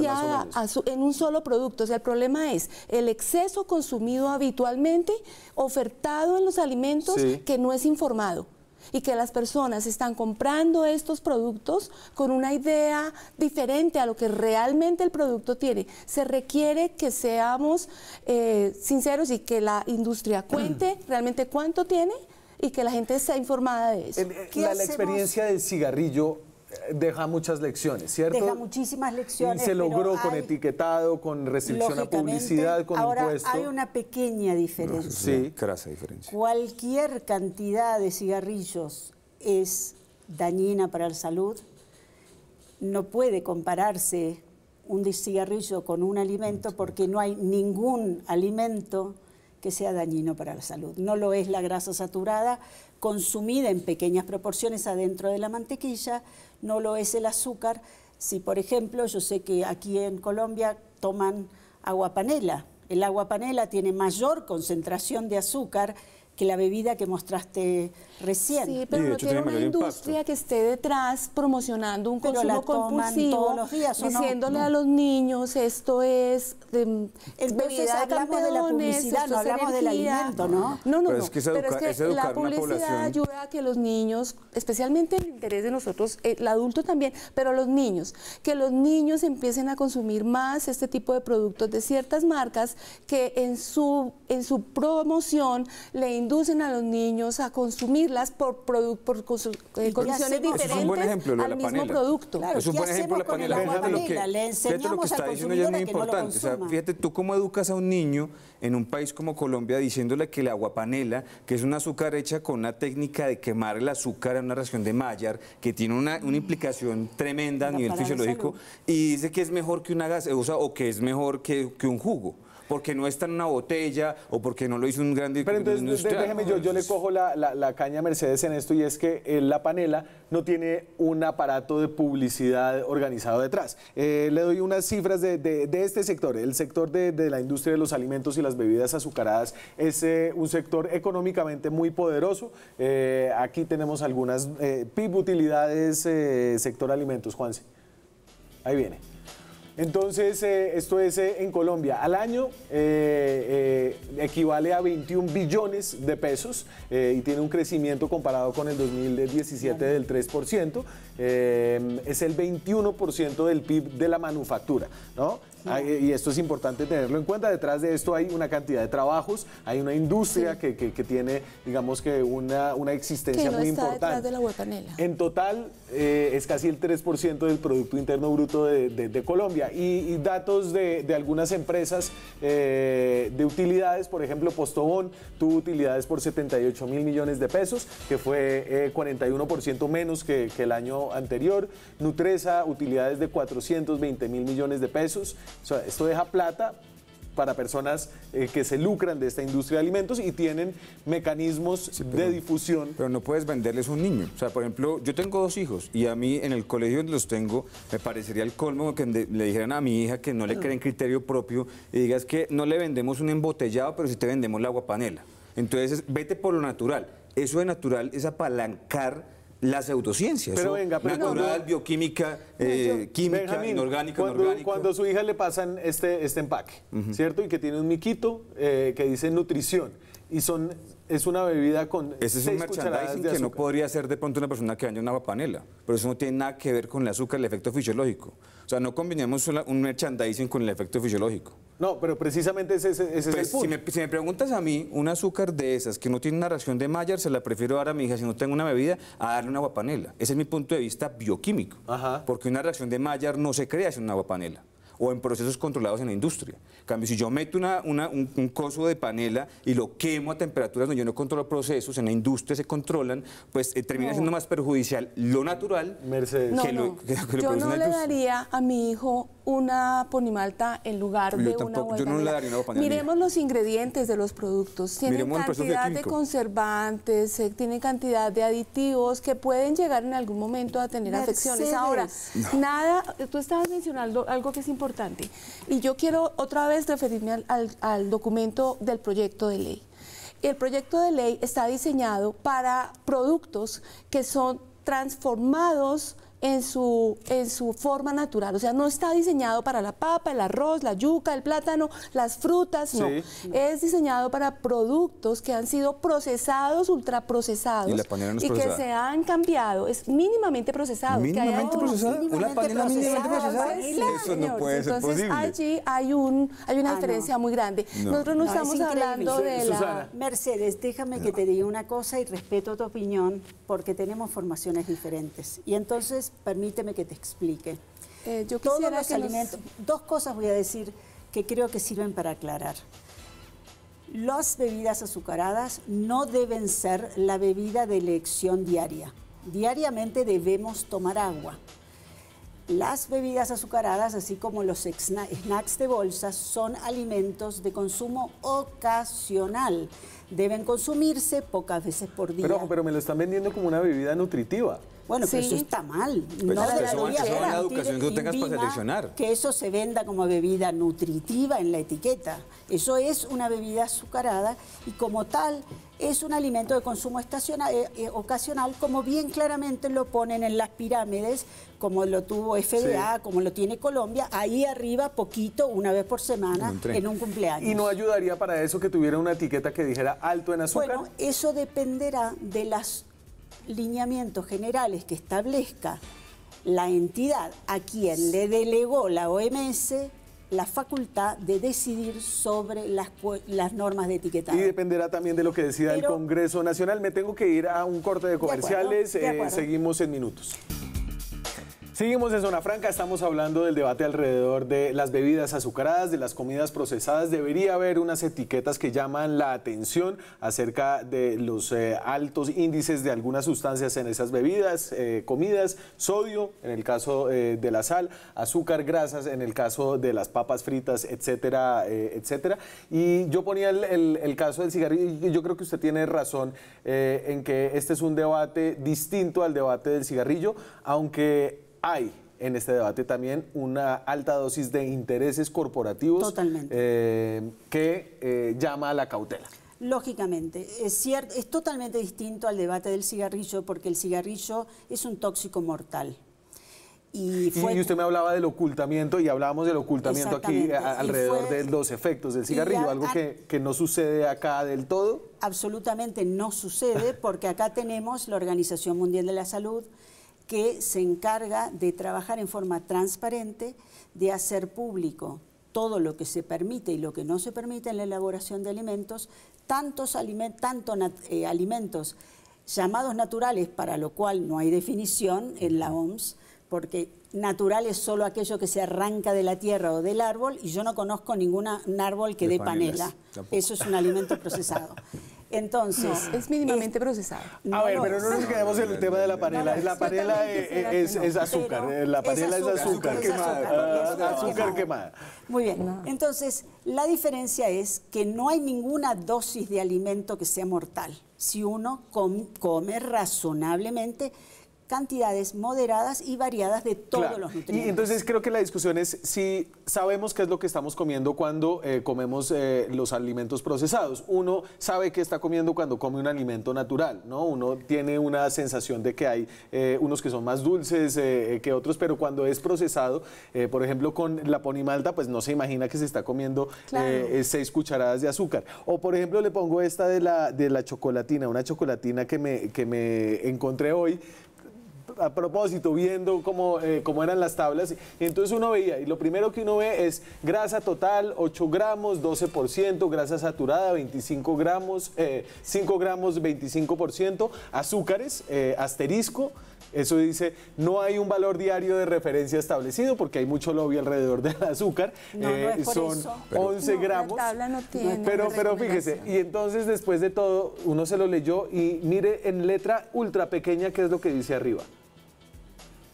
en un solo producto. O sea, el problema es el exceso consumido habitualmente, ofertado en los alimentos que no es informado y que las personas están comprando estos productos con una idea diferente a lo que realmente el producto tiene. Se requiere que seamos eh, sinceros y que la industria cuente mm. realmente cuánto tiene y que la gente esté informada de eso. Eh, la, experiencia del cigarrillo deja muchas lecciones, ¿cierto? Deja muchísimas lecciones. Y se logró con etiquetado, con restricción a publicidad, con ahora Hay una pequeña diferencia. Sí, diferencia. Cualquier cantidad de cigarrillos es dañina para la salud. No puede compararse un cigarrillo con un alimento porque no hay ningún alimento que sea dañino para la salud. No lo es la grasa saturada, consumida en pequeñas proporciones adentro de la mantequilla, no lo es el azúcar. Si, por ejemplo, yo sé que aquí en Colombia toman agua panela, el agua panela tiene mayor concentración de azúcar que la bebida que mostraste recién. Sí, pero no tiene una industria que esté detrás promocionando un consumo compulsivo, diciéndole a los niños esto es Es bebida, hablamos de, de la publicidad, no hablamos del alimento, ¿no? No, no, pero es que, pero es que la publicidad ayuda a que los niños, especialmente el interés de nosotros, el adulto también, pero los niños, que los niños empiecen a consumir más este tipo de productos de ciertas marcas que en su en su promoción le inducen a los niños a consumirlas por, por eh, condiciones diferentes pues, es un buen ejemplo, al la mismo producto. es un buen ejemplo la panela. Fíjate lo que, lo que está diciendo ella es muy importante. fíjate, tú cómo educas a un niño en un país como Colombia diciéndole que el agua panela, que es un azúcar hecha con una técnica de quemar el azúcar en una ración de Mayar, que tiene una, mm. implicación tremenda a nivel fisiológico, y dice que es mejor que una gaseosa o que es mejor que un jugo porque no está en una botella o porque no lo hizo un gran Pero entonces, déjeme, yo, le cojo la, caña a Mercedes en esto y es que eh, la panela no tiene un aparato de publicidad organizado detrás. Eh, le doy unas cifras de, este sector. El sector de, la industria de los alimentos y las bebidas azucaradas es eh, un sector económicamente muy poderoso. aquí tenemos algunas PIB utilidades, sector alimentos, Juanse. Ahí viene. Entonces, eh, esto es eh, en Colombia. Al año eh, equivale a 21 billones de pesos y tiene un crecimiento comparado con el 2017 del 3%. Em, es el 21% del PIB de la manufactura, ¿no? y esto es importante tenerlo en cuenta. Detrás de esto hay una cantidad de trabajos, hay una industria que, tiene, digamos que una, una existencia que no muy está importante. De la En total eh, es casi el 3% del Producto Interno Bruto de, Colombia. Y, datos de, algunas empresas eh, de utilidades, por ejemplo, Postobón tuvo utilidades por 78 mil millones de pesos, que fue eh, 41% menos que, que el año anterior. nutreza utilidades de 420 mil millones de pesos. O sea, esto deja plata para personas eh, que se lucran de esta industria de alimentos y tienen mecanismos de difusión. Pero no puedes venderles un niño. O sea, por ejemplo, yo tengo dos hijos y a mí en el colegio los tengo me parecería el colmo que le dijeran a mi hija que no le creen criterio propio y digas que no le vendemos un embotellado, pero si te vendemos la agua panela. Entonces, vete por lo natural. Eso de natural es apalancar las autociencias, pero venga, bioquímica, eh, química, inorgánica, cuando, inorgánica. Cuando a su hija le pasan este, este empaque, ¿cierto? Y que tiene un miquito eh, que dice nutrición. Y son, es una bebida con. Ese es un merchandising que no podría ser de pronto una persona que vende una panela. Pero eso no tiene nada que ver con el azúcar, el efecto fisiológico. O sea, no combinamos un merchandising con el efecto fisiológico. No, pero precisamente ese, es el pues, punto. Si me, preguntas a mí, un azúcar de esas que no tiene una reacción de Mayer, se la prefiero dar a mi hija si no tengo una bebida, a darle una aguapanela. Ese es mi punto de vista bioquímico. Ajá. Porque una reacción de Mayer no se crea sin una aguapanela o en procesos controlados en la industria. En cambio, si yo meto una, un, coso de panela y lo quemo a temperaturas donde yo no controlo procesos, en la industria se controlan, pues eh, termina siendo más perjudicial lo natural Mercedes. que, no, Lo, que, Yo no le daría a mi hijo una ponimalta en lugar de una yo no le daría una Miremos los ingredientes de los productos. Tienen cantidad de conservantes, eh, tienen cantidad de aditivos que pueden llegar en algún momento a tener afecciones. Ahora, nada, tú estabas mencionando algo que es importante y yo quiero otra vez referirme al documento del proyecto de ley. El proyecto de ley está diseñado para productos que son transformados en su, en su forma natural. O sea, no está diseñado para la papa, el arroz, la yuca, el plátano, las frutas, no. Es diseñado para productos que han sido procesados, ultraprocesados. Y, que se han cambiado. Es mínimamente procesado. ¿Mínimamente procesado? no allí hay, un, hay una ah, diferencia muy grande. Nosotros no, estamos hablando de la... Mercedes, déjame que te diga una cosa y respeto tu opinión porque tenemos formaciones diferentes. Y entonces permíteme que te explique. Eh, Todos alimentos, dos cosas voy a decir que creo que sirven para aclarar. Las bebidas azucaradas no deben ser la bebida de elección diaria. Diariamente debemos tomar agua. Las bebidas azucaradas, así como los snacks de bolsa, son alimentos de consumo ocasional. Deben consumirse pocas veces por día. pero me lo están vendiendo como una bebida nutritiva. Bueno, pero eso está mal. Pues no la educación que tú tengas para seleccionar. Que eso se venda como bebida nutritiva en la etiqueta. Eso es una bebida azucarada y como tal es un alimento de consumo estacional, eh, eh, ocasional, como bien claramente lo ponen en las pirámides, como lo tuvo FDA, como lo tiene Colombia, ahí arriba poquito, una vez por semana, en un cumpleaños. ¿Y no ayudaría para eso que tuviera una etiqueta que dijera alto en azúcar? Bueno, eso dependerá de las lineamientos generales que establezca la entidad a quien le delegó la OMS la facultad de decidir sobre las, las normas de etiquetado. Y dependerá también de lo que decida el Congreso Nacional. Me tengo que ir a un corte de comerciales. Eh, seguimos en minutos. Seguimos en Zona Franca, estamos hablando del debate alrededor de las bebidas azucaradas, de las comidas procesadas. Debería haber unas etiquetas que llaman la atención acerca de los eh, altos índices de algunas sustancias en esas bebidas, eh, comidas, sodio en el caso eh, de la sal, azúcar, grasas en el caso de las papas fritas, etcétera, etcétera. Y yo ponía el, el, caso del cigarrillo y yo creo que usted tiene razón en que este es un debate distinto al debate del cigarrillo, aunque hay en este debate también una alta dosis de intereses corporativos eh, que eh, llama a la cautela. Lógicamente, es, cierto, es totalmente distinto al debate del cigarrillo porque el cigarrillo es un tóxico mortal. Y, usted me hablaba del ocultamiento y hablábamos del ocultamiento aquí alrededor de los efectos del cigarrillo, algo que, que, no sucede acá del todo. Absolutamente no sucede porque acá tenemos la Organización Mundial de la Salud, que se encarga de trabajar en forma transparente, de hacer público todo lo que se permite y lo que no se permite en la elaboración de alimentos, tantos tanto eh, alimentos llamados naturales, para lo cual no hay definición en la OMS, porque natural es solo aquello que se arranca de la tierra o del árbol, y yo no conozco ningún árbol que dé panela. Eso es un alimento procesado. Entonces. es mínimamente procesado. a ver, pero no nos quedemos en el tema de la panela. la panela es, azúcar. Eh, la panela es azúcar, azúcar, quemada. Ah, Muy bien. Entonces, la diferencia es que no hay ninguna dosis de alimento que sea mortal. Si uno come razonablemente, cantidades moderadas y variadas de todos los nutrientes. Y entonces creo que la discusión es si sabemos qué es lo que estamos comiendo cuando eh, comemos eh, los alimentos procesados. Uno sabe qué está comiendo cuando come un alimento natural, ¿no? Uno tiene una sensación de que hay eh, unos que son más dulces que otros, pero cuando es procesado, por ejemplo, con la ponimalta, pues no se imagina que se está comiendo 6 seis cucharadas de azúcar. O por ejemplo, le pongo esta de la, de la chocolatina, una chocolatina que me, que me encontré hoy, a propósito viendo cómo, eh, eran las tablas. entonces uno veía, y lo primero que uno ve es grasa total, 8 gramos, 12%, grasa saturada, 25 gramos, 5 eh, gramos, 25%, azúcares, eh, asterisco. Eso dice, no hay un valor diario de referencia establecido porque hay mucho lobby alrededor del azúcar. son 11 gramos. La tabla no tiene pero, pero fíjese, y entonces después de todo, uno se lo leyó y mire en letra ultra pequeña qué es lo que dice arriba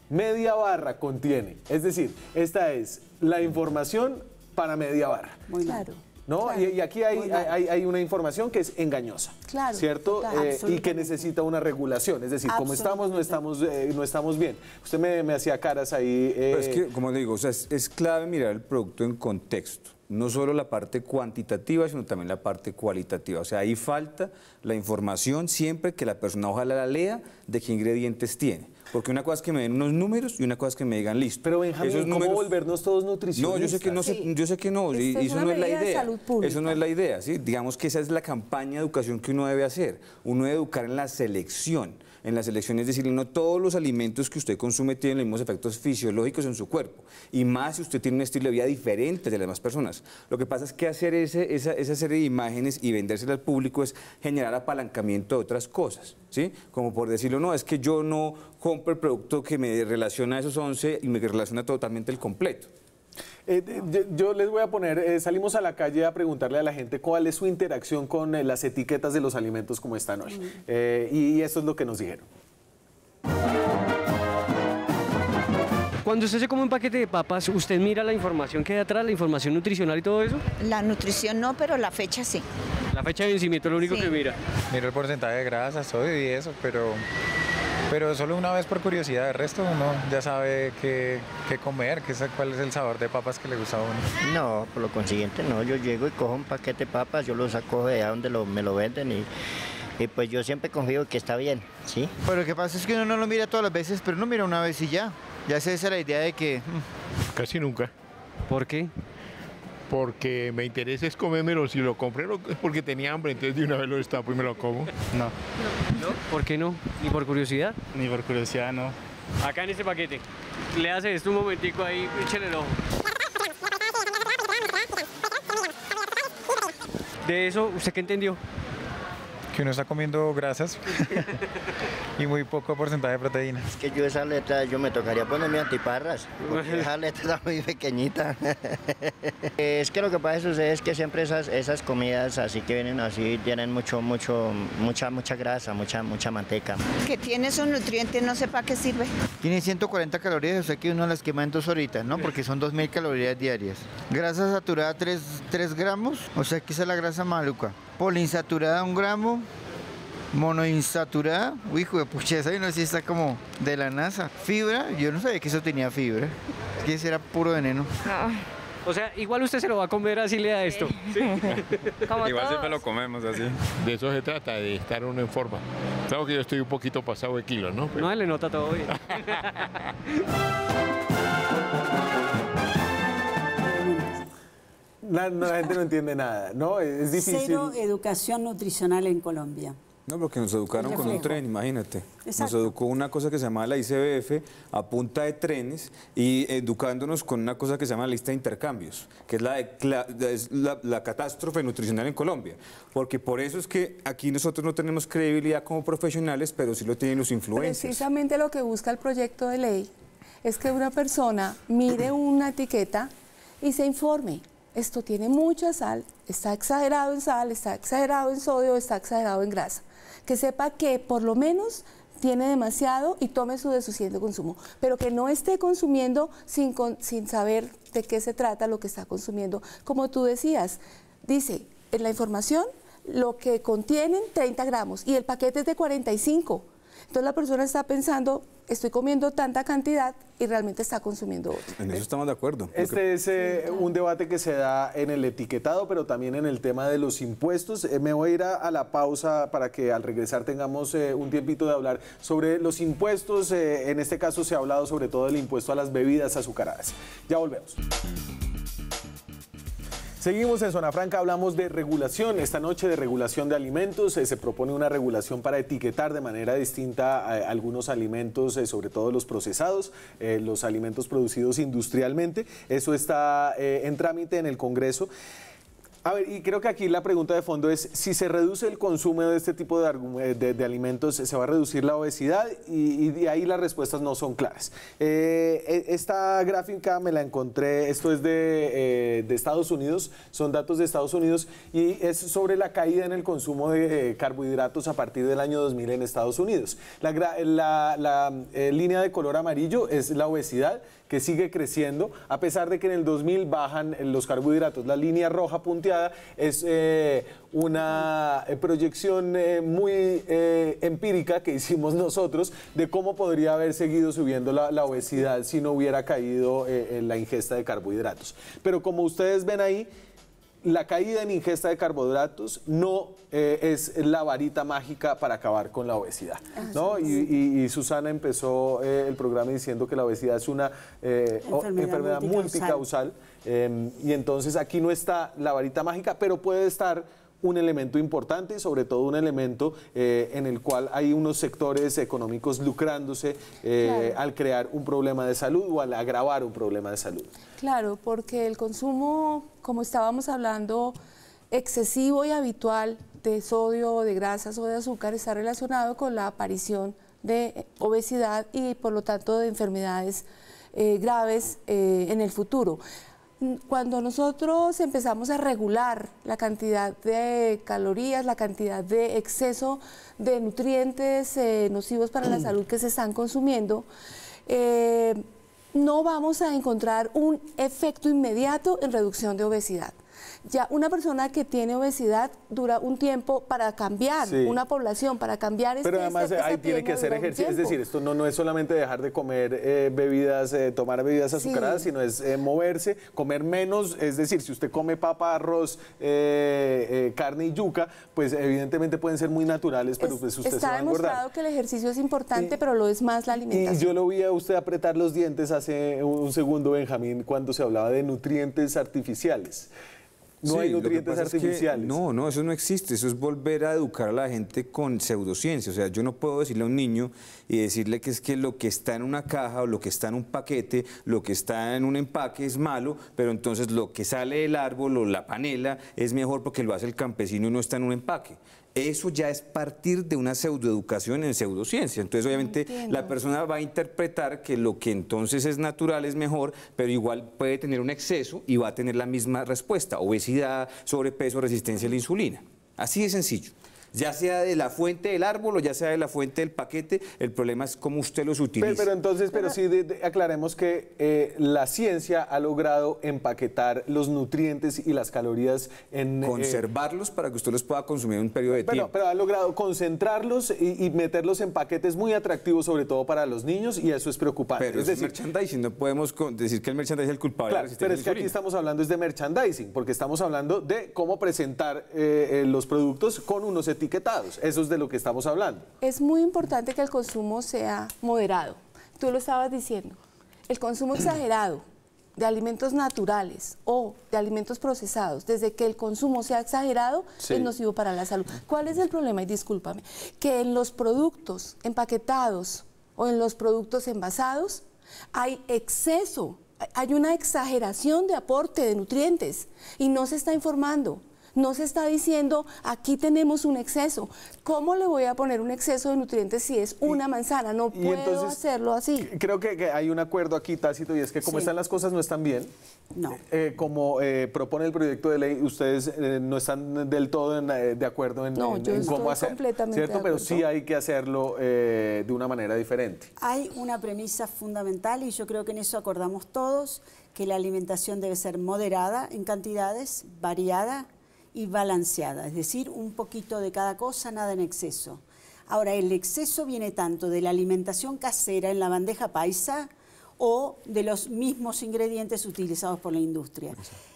media barra contiene. Es decir, esta es la información para media barra. claro. ¿No? y, aquí hay, una información que es engañosa, claro, ¿cierto? Eh, y que necesita una regulación, es decir, como estamos, no estamos, eh, no estamos bien. Usted me, hacía caras ahí. Eh, como digo, es, es clave mirar el producto en contexto no solo la parte cuantitativa, sino también la parte cualitativa. O sea, ahí falta la información siempre que la persona ojalá la lea de qué ingredientes tiene. Porque una cosa es que me den unos números y una cosa es que me digan listo. Pero Benjamín, ¿cómo volvernos todos nutricionistas? No, yo sé que no, sé, yo sé que no, y, eso no es la idea. Eso no es la idea, ¿sí? Digamos que esa es la campaña de educación que uno debe hacer. Uno debe educar en la selección en las elecciones decirle, no todos los alimentos que usted consume tienen los mismos efectos fisiológicos en su cuerpo, y más si usted tiene un estilo de vida diferente de las demás personas. Lo que pasa es que hacer esa, serie de imágenes y vendérsela al público es generar apalancamiento de otras cosas, ¿sí? Como por decirlo, no, es que yo no compro el producto que me relaciona a esos 11 y me relaciona totalmente el completo. Eh, yo les voy a poner, eh, salimos a la calle a preguntarle a la gente cuál es su interacción con eh, las etiquetas de los alimentos como están hoy. Mm. y eso es lo que nos dijeron. Cuando usted se come un paquete de papas, ¿usted mira la información que hay atrás, la información nutricional y todo eso? La nutrición no, pero la fecha sí. La fecha de vencimiento es lo único que mira. Mira el porcentaje de grasas, sodio y eso, pero pero solo una vez por curiosidad, el resto uno ya sabe qué, qué comer, qué, cuál es el sabor de papas que le gusta a uno. No, por lo consiguiente no, yo llego y cojo un paquete de papas, yo lo saco de allá donde me lo venden y pues yo siempre confío que está bien, ¿sí? Pero lo que pasa es que uno no lo mira todas las veces, pero uno mira una vez y ya. Ya se hace la idea de que... Mm. Casi nunca. ¿Por qué? porque me interesa es comérmelo. Si lo compré porque tenía hambre, entonces de una vez lo destapo y me lo como. No. no. ¿Por qué no? ¿Ni por curiosidad? Ni por curiosidad, no. Acá en este paquete, le haces esto un momentico ahí, échale el ojo. De eso, ¿usted qué entendió? que uno está comiendo grasas y muy poco porcentaje de proteína. Es que yo esa letra yo me tocaría ponerme antiparras, porque esa letra está muy pequeñita. Eh, es que lo que pasa sucede es que siempre esas, esas comidas así que vienen así, tienen mucho, mucho, mucha, mucha grasa, mucha, mucha manteca. Que tiene esos nutrientes, no sé para qué sirve. Tiene 140 calorías, o sea que uno las quema en dos horitas, ¿no? Porque son 2.000 calorías diarias. Grasa saturada 3, 3 gramos, o sea que es la grasa maluca. Polinsaturada un gramo, monoinsaturada. Uy, hijo de pucha, esa no si está como de la NASA. Fibra, yo no sabía que eso tenía fibra. Es que ese era puro veneno. O sea, igual usted se lo va a comer así le da esto. Sí. igual siempre lo comemos así. De eso se trata, de estar uno en forma. Claro que yo estoy un poquito pasado de kilos, ¿no? Pero... No, le nota todo La, la, gente no entiende nada, ¿no? Es difícil. Cero educación nutricional en Colombia. No, porque nos educaron con un tren, imagínate. Nos educó una cosa que se llama la ICBF a punta de trenes y educándonos con una cosa que se llama la lista de intercambios, que es la, la catástrofe nutricional en Colombia. Porque por eso es que aquí nosotros no tenemos credibilidad como profesionales, pero sí lo tienen los influencers. Precisamente lo que busca el proyecto de ley es que una persona mire una etiqueta y se informe esto tiene mucha sal, está exagerado en sal, está exagerado en sodio, está exagerado en grasa que sepa que por lo menos tiene demasiado y tome su de suficiente consumo, pero que no esté consumiendo sin, sin saber de qué se trata lo que está consumiendo. Como tú decías, dice en la información lo que contienen 30 gramos y el paquete es de 45. Entonces la persona está pensando, estoy comiendo tanta cantidad y realmente está consumiendo otro. En eso estamos de acuerdo. Este es eh, un debate que se da en el etiquetado, pero también en el tema de los impuestos. Eh, me voy a ir a, la pausa para que al regresar tengamos eh, un tiempito de hablar sobre los impuestos. en este caso se ha hablado sobre todo del impuesto a las bebidas azucaradas. Ya volvemos. Seguimos en Zona Franca, hablamos de regulación. Esta noche de regulación de alimentos, eh, se propone una regulación para etiquetar de manera distinta eh, algunos alimentos, eh, sobre todo los procesados, los alimentos producidos industrialmente. Eso está en trámite en el Congreso. A ver, y creo que aquí la pregunta de fondo es, si se reduce el consumo de este tipo de, eh, alimentos, ¿se va a reducir la obesidad? Y, de ahí las respuestas no son claras. Eh, e, esta gráfica me la encontré, esto es eh, de, Estados Unidos, son datos de Estados Unidos, y es sobre la caída en el consumo de carbohidratos a partir del año 2000 en Estados Unidos. la línea de color amarillo es la obesidad que sigue creciendo, a pesar de que en el 2000 bajan los carbohidratos. La línea roja punteada es eh, una eh, proyección eh, muy empírica que hicimos nosotros de cómo podría haber seguido subiendo la, obesidad si no hubiera caído en la ingesta de carbohidratos. Pero como ustedes ven ahí, la caída en ingesta de carbohidratos no eh, es la varita mágica para acabar con la obesidad. Y, Susana empezó eh, el programa diciendo que la obesidad es una eh, enfermedad, multicausal em, y entonces aquí no está la varita mágica, pero puede estar un elemento importante y sobre todo un elemento eh, en el cual hay unos sectores económicos lucrándose eh, al crear un problema de salud o al agravar un problema de salud. Claro, porque el consumo, como estábamos hablando, excesivo y habitual de sodio, de grasas o de azúcar está relacionado con la aparición de obesidad y por lo tanto de enfermedades eh, graves en el futuro cuando nosotros empezamos a regular la cantidad de calorías, la cantidad de exceso de nutrientes eh, nocivos para la salud que se están consumiendo, eh, no vamos a encontrar un efecto inmediato en reducción de obesidad ya una persona que tiene obesidad dura un tiempo para cambiar una población, para cambiar Pero este, además este, tiene que hacer ejercicio, es decir, esto no, no es solamente dejar de comer eh, bebidas, eh, tomar bebidas azucaradas, sino es eh, moverse, comer menos, es decir, si usted come papa, arroz, carne y yuca, pues evidentemente pueden ser muy naturales, pero pues usted se va a engordar. Está demostrado que el ejercicio es importante, pero lo es más la alimentación. Y yo lo vi a usted apretar los dientes hace un segundo, Benjamín, cuando se hablaba de nutrientes artificiales. No hay nutrientes artificiales. no, no, eso no existe. Eso es volver a educar a la gente con pseudociencia. O sea, yo no puedo decirle a un niño y decirle que es que lo que está en una caja o lo que está en un paquete, lo que está en un empaque es malo, pero entonces lo que sale del árbol o la panela es mejor porque lo hace el campesino y no está en un empaque eso ya es partir de una pseudoeducación en pseudociencia. Entonces, obviamente, la persona va a interpretar que lo que entonces es natural es mejor, pero igual puede tener un exceso y va a tener la misma respuesta, obesidad, sobrepeso, resistencia a la insulina. Así de sencillo ya sea de la fuente del árbol o ya sea de la fuente del paquete, el problema es cómo usted los utiliza. Pero, entonces, pero sí aclaremos que eh, la ciencia ha logrado empaquetar los nutrientes y las calorías en... Eh, Conservarlos para que usted los pueda consumir en un periodo de tiempo. tiempo. Pero ha logrado concentrarlos y, meterlos en paquetes muy atractivos, sobre todo para los niños, y eso es preocupante. Pero es, merchandising, no podemos decir que el merchandising es el culpable. Claro, pero es que aquí estamos hablando es de merchandising, porque estamos hablando de cómo presentar eh, los productos con unos etiquetas eso es de lo que estamos hablando. Es muy importante que el consumo sea moderado. Tú lo estabas diciendo. El consumo exagerado de alimentos naturales o de alimentos procesados, desde que el consumo sea exagerado, es nocivo para la salud. ¿Cuál es el problema? Y discúlpame, que en los productos empaquetados o en los productos envasados hay exceso hay una exageración de aporte de nutrientes y no se está informando no se está diciendo aquí tenemos un exceso. ¿Cómo le voy a poner un exceso de nutrientes si es una manzana? No puedo hacerlo así. Creo que, hay un acuerdo aquí tácito y es que como están las cosas no están bien. No. Eh, eh, como eh, propone el proyecto de ley, ustedes no están del todo de acuerdo en, no, yo estoy cómo completamente ¿cierto? Pero sí hay que hacerlo de una manera diferente. Hay una premisa fundamental y yo creo que en eso acordamos todos, que la alimentación debe ser moderada en cantidades, variada, y balanceada, es decir, un poquito de cada cosa, nada en exceso. Ahora, el exceso viene tanto de la alimentación casera en la bandeja paisa o de los mismos ingredientes utilizados por la industria.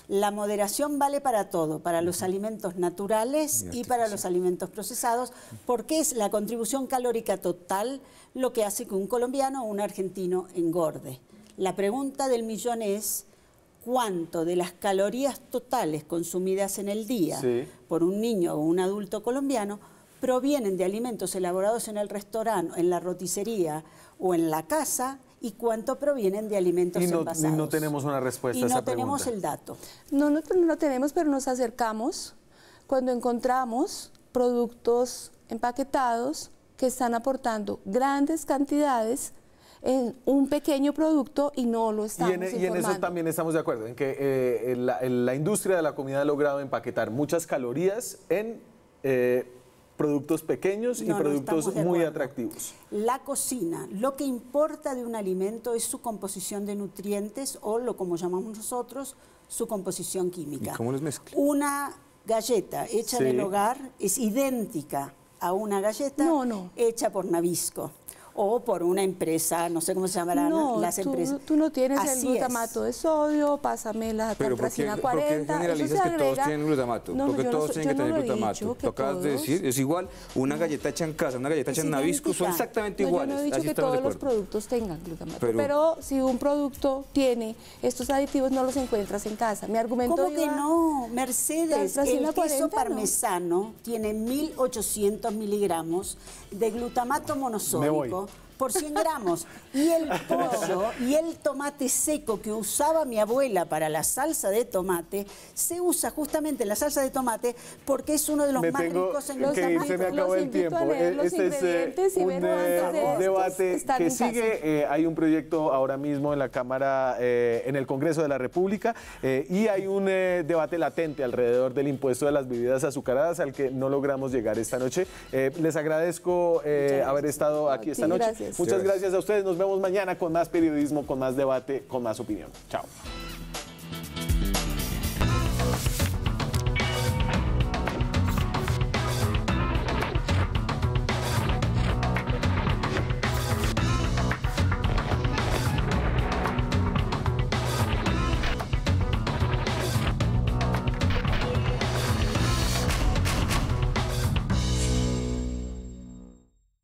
La moderación vale para todo, para los alimentos naturales y para los alimentos procesados, porque es la contribución calórica total lo que hace que un colombiano o un argentino engorde. La pregunta del millón es, cuánto de las calorías totales consumidas en el día por un niño o un adulto colombiano provienen de alimentos elaborados en el restaurante, en la roticería o en la casa y cuánto provienen de alimentos y no, no tenemos una respuesta no tenemos el dato. No, no, tenemos, pero nos acercamos cuando encontramos productos empaquetados que están aportando grandes cantidades en un pequeño producto y no lo estamos y e, informando. Y en eso también estamos de acuerdo, en que eh, la, industria de la comida ha logrado empaquetar muchas calorías en... Eh, productos pequeños y productos muy atractivos. La cocina, lo que importa de un alimento es su composición de nutrientes o lo como llamamos nosotros, su composición química. Una galleta hecha en el hogar es idéntica a una galleta hecha por Nabisco o por una empresa, no sé cómo se llamarán las empresas. Tú no tienes el glutamato de sodio, pásame la tartracina 40. ¿Por qué que todos tienen glutamato? porque todos tienen que tener glutamato. Tú acabas de decir, es igual, una galleta hecha en casa, una galleta hecha en Navisco, son exactamente iguales. Yo no he dicho que todos los productos tengan glutamato, pero si un producto tiene estos aditivos, no los encuentras en casa. Mi argumento ¿Cómo que no? Mercedes, el queso parmesano tiene 1800 miligramos de glutamato monosódico por 100 gramos. Y el pollo y el tomate seco que usaba mi abuela para la salsa de tomate, se usa justamente en la salsa de tomate porque es uno de los más ricos en los que se me acabó el tiempo. Eh, este es eh, un, debate que sigue. Eh, hay un proyecto ahora mismo en la Cámara, en el Congreso de la República, y hay un debate latente alrededor del impuesto de las bebidas azucaradas al que no logramos llegar esta noche. les agradezco haber estado aquí esta noche. Muchas gracias a ustedes. Nos vemos mañana con más periodismo, con más debate, con más opinión. Chao.